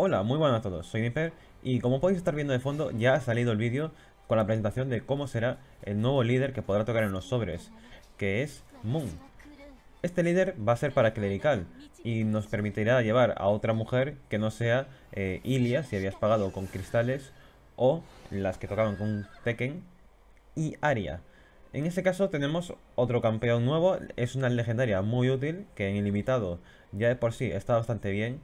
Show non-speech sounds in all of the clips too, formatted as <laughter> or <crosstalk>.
Hola, muy buenas a todos, soy Nipper y como podéis estar viendo de fondo ya ha salido el vídeo con la presentación de cómo será el nuevo líder que podrá tocar en los sobres, que es Moon. Este líder va a ser para clerical y nos permitirá llevar a otra mujer que no sea eh, Ilia, si habías pagado con cristales, o las que tocaban con Tekken, y Aria. En este caso tenemos otro campeón nuevo, es una legendaria muy útil, que en ilimitado ya de por sí está bastante bien,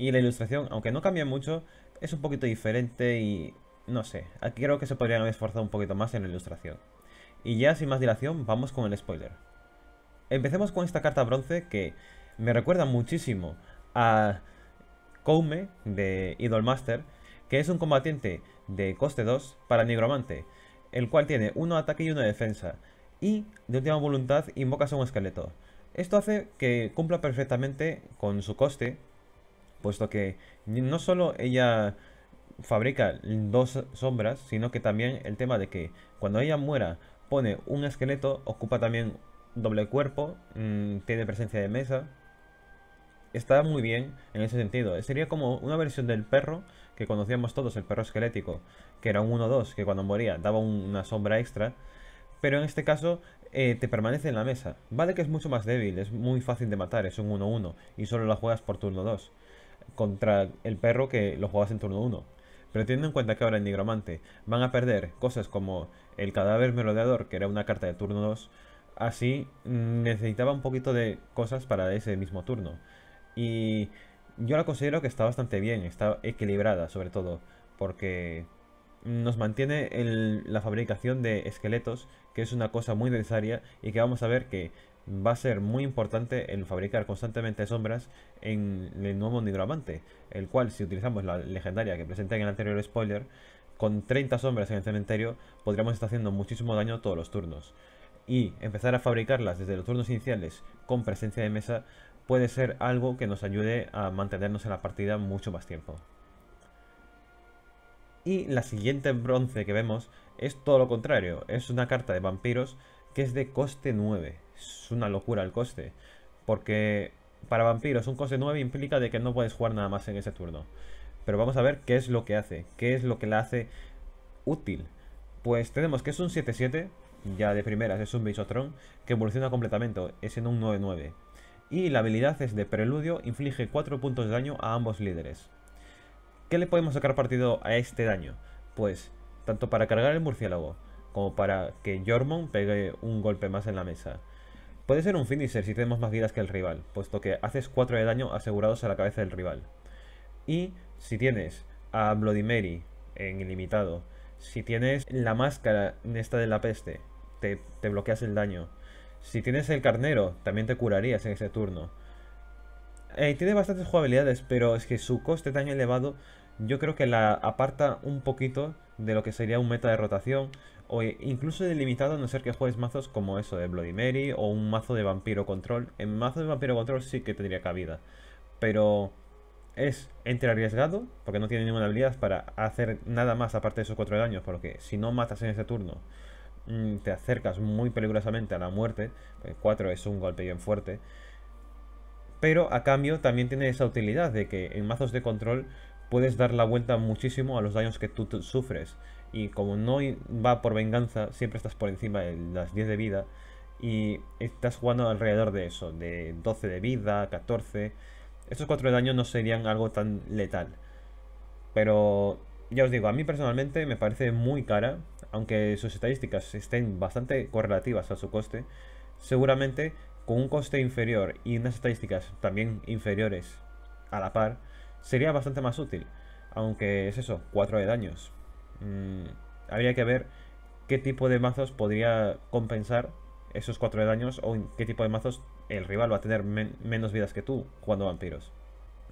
y la ilustración, aunque no cambia mucho, es un poquito diferente y no sé. Aquí creo que se podrían haber esforzado un poquito más en la ilustración. Y ya sin más dilación, vamos con el spoiler. Empecemos con esta carta bronce que me recuerda muchísimo a Koume de Idolmaster, que es un combatiente de coste 2 para Nigromante, el cual tiene uno ataque y una defensa, y de última voluntad invocas a un esqueleto. Esto hace que cumpla perfectamente con su coste puesto que no solo ella fabrica dos sombras, sino que también el tema de que cuando ella muera pone un esqueleto, ocupa también doble cuerpo, mm, tiene presencia de mesa. Está muy bien en ese sentido. Sería como una versión del perro que conocíamos todos, el perro esquelético, que era un 1-2, que cuando moría daba una sombra extra. Pero en este caso eh, te permanece en la mesa. Vale que es mucho más débil, es muy fácil de matar, es un 1-1 y solo la juegas por turno 2 contra el perro que lo juegas en turno 1. Pero teniendo en cuenta que ahora el nigromante van a perder cosas como el cadáver melodeador que era una carta de turno 2, así necesitaba un poquito de cosas para ese mismo turno. Y yo la considero que está bastante bien, está equilibrada sobre todo, porque nos mantiene la fabricación de esqueletos, que es una cosa muy necesaria y que vamos a ver que va a ser muy importante el fabricar constantemente sombras en el nuevo nigromante, el cual si utilizamos la legendaria que presenté en el anterior spoiler, con 30 sombras en el cementerio podríamos estar haciendo muchísimo daño todos los turnos. Y empezar a fabricarlas desde los turnos iniciales con presencia de mesa puede ser algo que nos ayude a mantenernos en la partida mucho más tiempo. Y la siguiente bronce que vemos es todo lo contrario, es una carta de vampiros que es de coste 9 es una locura el coste. Porque para vampiros un coste 9 implica de que no puedes jugar nada más en ese turno. Pero vamos a ver qué es lo que hace, qué es lo que la hace útil. Pues tenemos que es un 7-7, ya de primeras es un Bisotron, que evoluciona completamente, es en un 9-9. Y la habilidad es de preludio, inflige 4 puntos de daño a ambos líderes. ¿Qué le podemos sacar partido a este daño? Pues, tanto para cargar el murciélago, como para que Jormon pegue un golpe más en la mesa. Puede ser un finisher si tenemos más vidas que el rival, puesto que haces 4 de daño asegurados a la cabeza del rival. Y si tienes a Bloody Mary en ilimitado, si tienes la máscara en esta de la peste, te, bloqueas el daño. Si tienes el carnero, también te curarías en ese turno. Eh, tiene bastantes jugabilidades, pero es que su coste tan elevado yo creo que la aparta un poquito de lo que sería un meta de rotación o incluso delimitado a no ser que juegues mazos como eso de Bloody Mary o un mazo de Vampiro Control. En mazos de Vampiro Control sí que tendría cabida, pero es entre arriesgado, porque no tiene ninguna habilidad para hacer nada más aparte de esos 4 daños, porque si no matas en ese turno mm, te acercas muy peligrosamente a la muerte, 4 es un golpe bien fuerte, pero a cambio también tiene esa utilidad de que en mazos de control puedes dar la vuelta muchísimo a los daños que tú sufres y como no va por venganza, siempre estás por encima de las 10 de vida y estás jugando alrededor de eso, de 12 de vida, 14. Estos 4 de daño no serían algo tan letal. Pero ya os digo, a mí personalmente me parece muy cara, aunque sus estadísticas estén bastante correlativas a su coste, seguramente con un coste inferior y unas estadísticas también inferiores a la par, sería bastante más útil. Aunque es eso, 4 de daños, Mm, habría que ver qué tipo de mazos podría compensar esos 4 de daños o en qué tipo de mazos el rival va a tener menos vidas que tú cuando vampiros.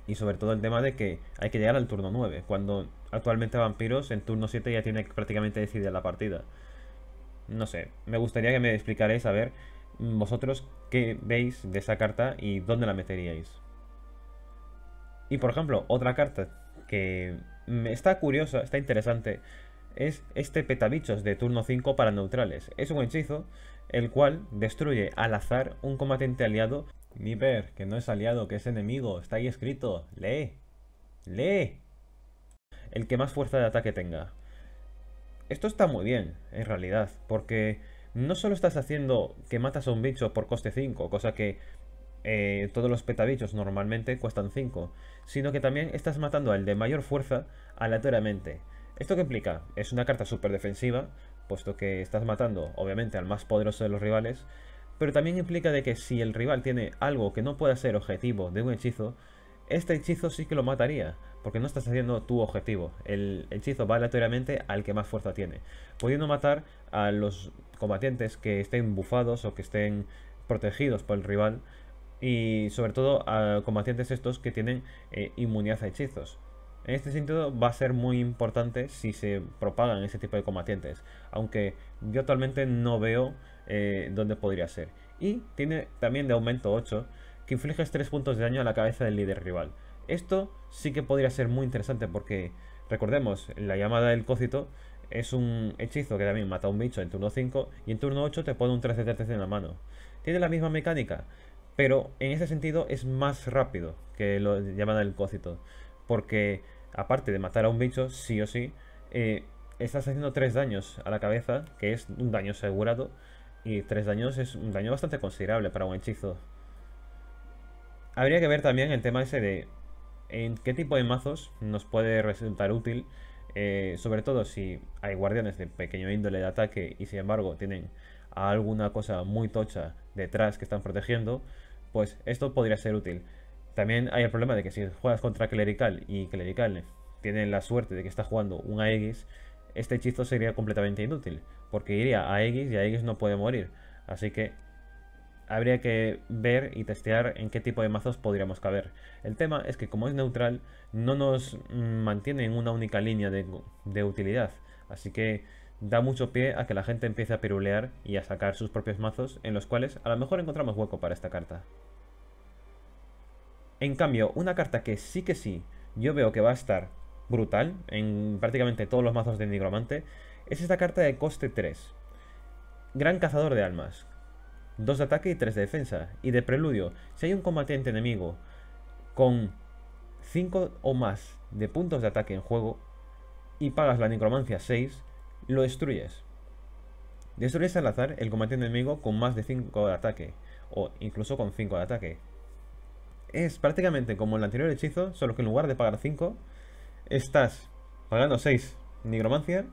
Y sobre todo el tema de que hay que llegar al turno 9, cuando actualmente vampiros en turno 7 ya tiene prácticamente decidida la partida. No sé, me gustaría que me explicarais a ver vosotros qué veis de esa carta y dónde la meteríais. Y por ejemplo, otra carta que está curiosa, está interesante, es este petabichos de turno 5 para neutrales. Es un hechizo el cual destruye al azar un combatiente aliado. ver, que no es aliado, que es enemigo, está ahí escrito. Lee. Lee. El que más fuerza de ataque tenga. Esto está muy bien, en realidad, porque no solo estás haciendo que matas a un bicho por coste 5, cosa que eh, todos los petabichos normalmente cuestan 5, sino que también estás matando al de mayor fuerza aleatoriamente. ¿Esto qué implica? Es una carta super defensiva, puesto que estás matando obviamente al más poderoso de los rivales, pero también implica de que si el rival tiene algo que no pueda ser objetivo de un hechizo, este hechizo sí que lo mataría, porque no estás haciendo tu objetivo. El hechizo va aleatoriamente al que más fuerza tiene, pudiendo matar a los combatientes que estén bufados o que estén protegidos por el rival, y sobre todo a combatientes estos que tienen eh, inmunidad a hechizos. En este sentido va a ser muy importante si se propagan ese tipo de combatientes, aunque yo actualmente no veo eh, dónde podría ser. Y tiene también de aumento 8 que infliges 3 puntos de daño a la cabeza del líder rival. Esto sí que podría ser muy interesante porque, recordemos, la llamada del cócito es un hechizo que también mata a un bicho en turno 5 y en turno 8 te pone un 13 de 3 en la mano. Tiene la misma mecánica, pero en ese sentido es más rápido que lo llaman el cocito. Porque aparte de matar a un bicho, sí o sí, eh, estás haciendo tres daños a la cabeza, que es un daño asegurado. Y tres daños es un daño bastante considerable para un hechizo. Habría que ver también el tema ese de en qué tipo de mazos nos puede resultar útil. Eh, sobre todo si hay guardianes de pequeño índole de ataque y sin embargo tienen alguna cosa muy tocha detrás que están protegiendo pues esto podría ser útil. También hay el problema de que si juegas contra Clerical y Clerical tiene la suerte de que está jugando un Aegis, este hechizo sería completamente inútil, porque iría a Aegis y Aegis no puede morir. Así que habría que ver y testear en qué tipo de mazos podríamos caber. El tema es que como es neutral, no nos mantiene en una única línea de, de utilidad. Así que da mucho pie a que la gente empiece a pirulear y a sacar sus propios mazos en los cuales a lo mejor encontramos hueco para esta carta. En cambio, una carta que sí que sí yo veo que va a estar brutal en prácticamente todos los mazos de Nigromante es esta carta de coste 3. Gran cazador de almas. 2 de ataque y 3 de defensa. Y de preludio, si hay un combatiente enemigo con 5 o más de puntos de ataque en juego y pagas la necromancia 6, lo destruyes. Destruyes al azar el combatiente enemigo con más de 5 de ataque, o incluso con 5 de ataque. Es prácticamente como el anterior hechizo, solo que en lugar de pagar 5, estás pagando 6 nigromancia,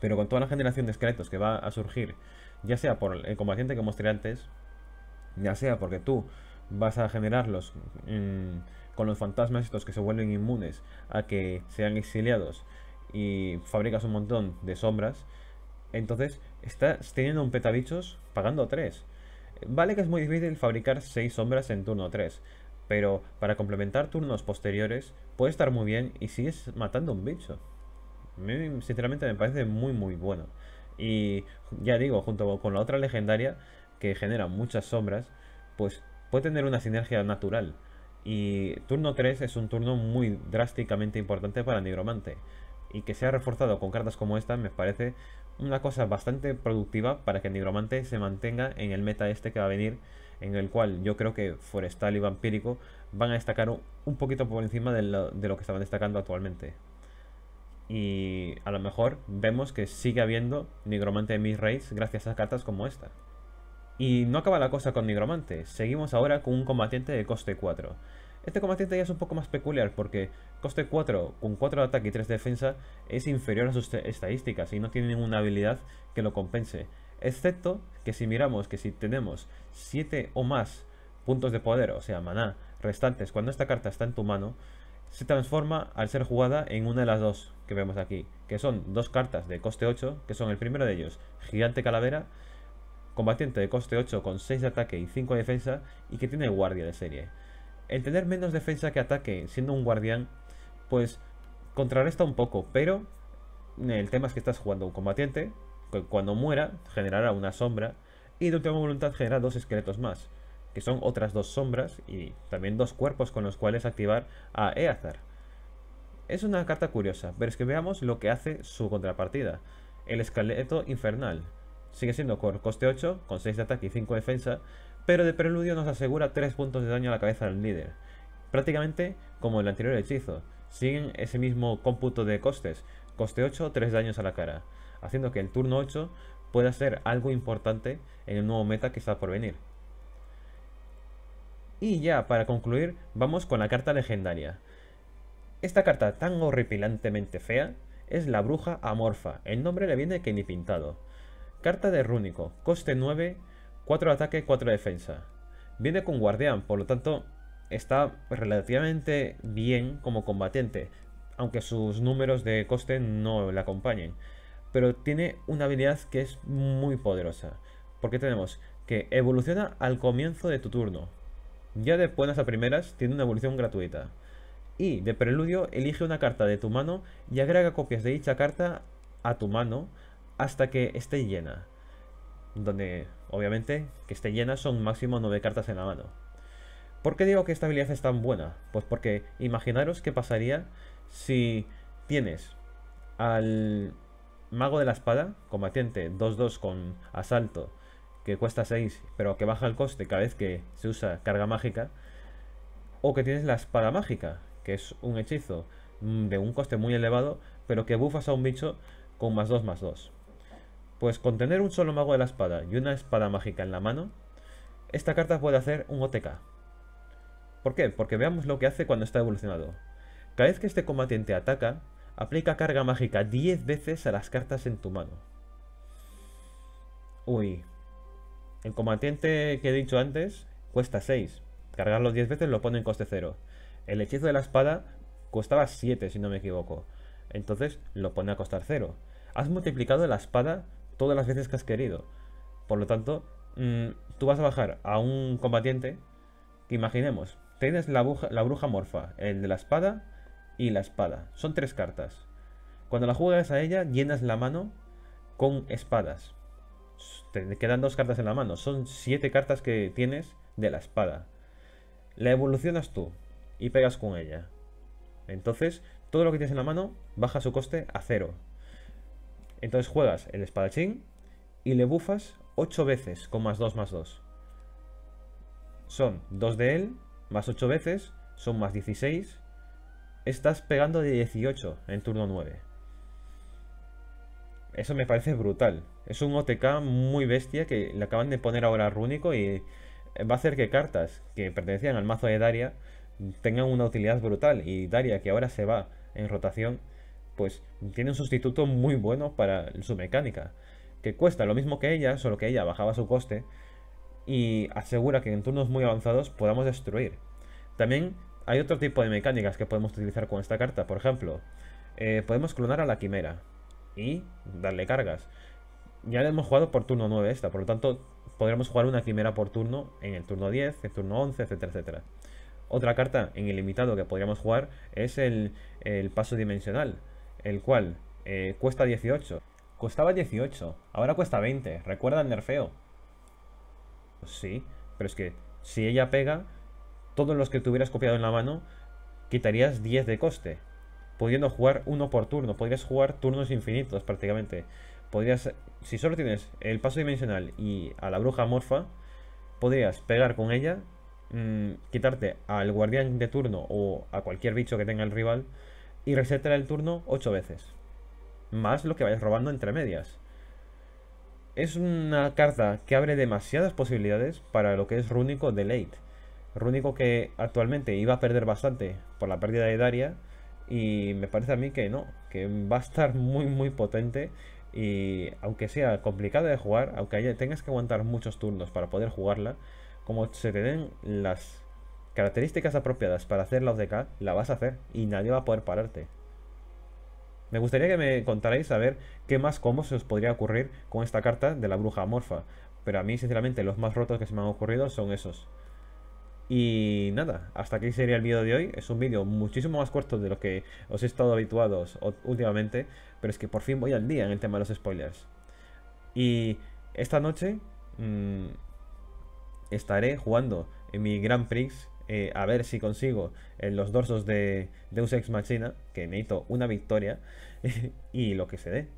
pero con toda la generación de esqueletos que va a surgir, ya sea por el combatiente que mostré antes, ya sea porque tú vas a generarlos mm, con los fantasmas estos que se vuelven inmunes a que sean exiliados y fabricas un montón de sombras, entonces estás teniendo un petabichos pagando 3. Vale que es muy difícil fabricar 6 sombras en turno 3, pero para complementar turnos posteriores puede estar muy bien y sigues matando un bicho. A mí, sinceramente me parece muy muy bueno. Y ya digo, junto con la otra legendaria que genera muchas sombras, pues puede tener una sinergia natural. Y turno 3 es un turno muy drásticamente importante para Negromante Nigromante y que sea reforzado con cartas como esta me parece una cosa bastante productiva para que el nigromante se mantenga en el meta este que va a venir, en el cual yo creo que Forestal y Vampírico van a destacar un poquito por encima de lo, que estaban destacando actualmente. Y a lo mejor vemos que sigue habiendo nigromante de mis raids gracias a cartas como esta. Y no acaba la cosa con nigromante, seguimos ahora con un combatiente de coste 4. Este combatiente este ya es un poco más peculiar porque coste 4 con 4 de ataque y 3 de defensa es inferior a sus estadísticas y no tiene ninguna habilidad que lo compense. Excepto que si miramos que si tenemos 7 o más puntos de poder, o sea, maná, restantes, cuando esta carta está en tu mano, se transforma al ser jugada en una de las dos que vemos aquí, que son dos cartas de coste 8, que son el primero de ellos, Gigante Calavera, combatiente de coste 8 con 6 de ataque y 5 de defensa y que tiene guardia de serie. El tener menos defensa que ataque, siendo un guardián, pues contrarresta un poco, pero el tema es que estás jugando un combatiente, cuando muera generará una sombra, y de última voluntad genera dos esqueletos más, que son otras dos sombras y también dos cuerpos con los cuales activar a Eazar. Es una carta curiosa, pero es que veamos lo que hace su contrapartida. El esqueleto infernal. Sigue siendo con coste 8, con 6 de ataque y 5 de defensa, pero de preludio nos asegura 3 puntos de daño a la cabeza del líder. Prácticamente como el anterior hechizo, siguen ese mismo cómputo de costes, coste 8, 3 daños a la cara, haciendo que el turno 8 pueda ser algo importante en el nuevo meta que está por venir. Y ya, para concluir, vamos con la carta legendaria. Esta carta tan horripilantemente fea es la Bruja Amorfa, el nombre le viene que ni pintado. Carta de Rúnico, coste 9, 4 de ataque, 4 de defensa. Viene con guardián, por lo tanto está relativamente bien como combatiente, aunque sus números de coste no le acompañen. Pero tiene una habilidad que es muy poderosa, porque tenemos que evoluciona al comienzo de tu turno. Ya de buenas a primeras tiene una evolución gratuita. Y de preludio elige una carta de tu mano y agrega copias de dicha carta a tu mano hasta que esté llena. Donde obviamente, que esté llena son máximo 9 cartas en la mano. ¿Por qué digo que esta habilidad es tan buena? Pues porque imaginaros qué pasaría si tienes al mago de la espada, combatiente 2-2 con asalto, que cuesta 6, pero que baja el coste cada vez que se usa carga mágica, o que tienes la espada mágica, que es un hechizo mm, de un coste muy elevado, pero que bufas a un bicho con más 2 más 2. Pues con tener un solo mago de la espada y una espada mágica en la mano, esta carta puede hacer un OTK. ¿Por qué? Porque veamos lo que hace cuando está evolucionado. Cada vez que este combatiente ataca, aplica carga mágica 10 veces a las cartas en tu mano. Uy. El combatiente que he dicho antes cuesta 6. Cargarlo 10 veces lo pone en coste 0. El hechizo de la espada costaba 7, si no me equivoco. Entonces lo pone a costar 0. Has multiplicado la espada todas las veces que has querido. Por lo tanto, mm, tú vas a bajar a un combatiente que imaginemos, tienes la, la bruja morfa, el de la espada y la espada. Son tres cartas. Cuando la juegas a ella, llenas la mano con espadas. Te quedan dos cartas en la mano. Son siete cartas que tienes de la espada. La evolucionas tú y pegas con ella. Entonces, todo lo que tienes en la mano baja su coste a cero. Entonces juegas el espadachín y le bufas 8 veces con más 2 más 2. Son 2 de él, más 8 veces, son más 16. Estás pegando de 18 en turno 9. Eso me parece brutal. Es un OTK muy bestia que le acaban de poner ahora a Rúnico y va a hacer que cartas que pertenecían al mazo de Daria tengan una utilidad brutal. Y Daria, que ahora se va en rotación, pues tiene un sustituto muy bueno para su mecánica, que cuesta lo mismo que ella, solo que ella bajaba su coste y asegura que en turnos muy avanzados podamos destruir. También hay otro tipo de mecánicas que podemos utilizar con esta carta, por ejemplo, eh, podemos clonar a la quimera y darle cargas. Ya la hemos jugado por turno 9 esta, por lo tanto podremos jugar una quimera por turno en el turno 10, el turno 11, etcétera, etcétera. Otra carta en ilimitado que podríamos jugar es el, el paso dimensional el cual eh, cuesta 18. Costaba 18, ahora cuesta 20. Recuerda el nerfeo. Pues sí, pero es que si ella pega, todos los que tuvieras copiado en la mano, quitarías 10 de coste. Pudiendo jugar uno por turno, podrías jugar turnos infinitos prácticamente. Podrías, si solo tienes el paso dimensional y a la bruja morfa, podrías pegar con ella, mm, quitarte al guardián de turno o a cualquier bicho que tenga el rival y resetear el turno 8 veces. Más lo que vayas robando entre medias. Es una carta que abre demasiadas posibilidades para lo que es Rúnico de late. Rúnico que actualmente iba a perder bastante por la pérdida de Daria. Y me parece a mí que no, que va a estar muy muy potente. Y aunque sea complicada de jugar, aunque tengas que aguantar muchos turnos para poder jugarla, como se te den las características apropiadas para hacer la ODK, la vas a hacer y nadie va a poder pararte. Me gustaría que me contarais a ver qué más cómo se os podría ocurrir con esta carta de la bruja amorfa. Pero a mí, sinceramente, los más rotos que se me han ocurrido son esos. Y nada, hasta aquí sería el vídeo de hoy. Es un vídeo muchísimo más corto de lo que os he estado habituados últimamente, pero es que por fin voy al día en el tema de los spoilers. Y esta noche mm, estaré jugando en mi Grand Prix eh, a ver si consigo en eh, los dorsos de Deus Ex Machina, que necesito una victoria, <laughs> y lo que se dé.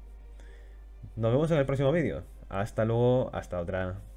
Nos vemos en el próximo vídeo. Hasta luego, hasta otra.